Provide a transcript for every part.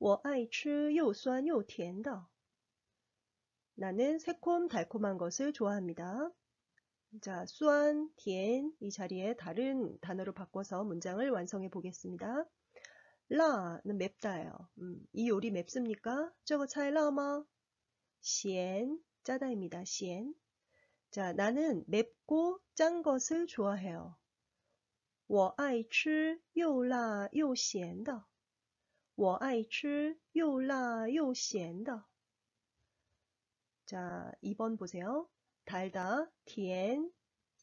我爱吃又酸又甜的。 나는 새콤달콤한 것을 좋아합니다. 자, 酸, 甜이 자리에 다른 단어로 바꿔서 문장을 완성해 보겠습니다. 라는 맵다예요. 음, 이 요리 맵습니까? 저거 차이 라마? 咸, 짜다입니다. 咸. 자, 나는 맵고 짠 것을 좋아해요. 我爱吃又辣又咸的。 我爱吃又辣又咸的。자, 2번 보세요. 달다, 甜,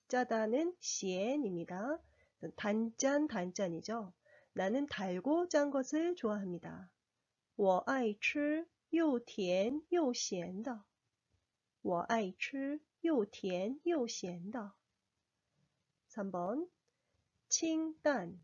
짜다는 咸입니다. 단짠, 단짠이죠. 나는 달고 짠 것을 좋아합니다. 我爱吃又甜又咸的.我爱吃又甜又咸的. 3번, 칭단,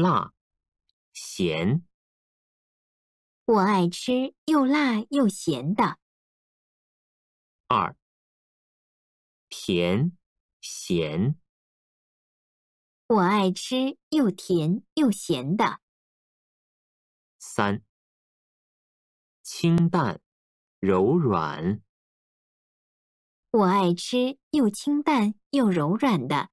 辣、咸，我爱吃又辣又咸的。二、甜、咸，我爱吃又甜又咸的。三、清淡、柔软，我爱吃又清淡又柔软的。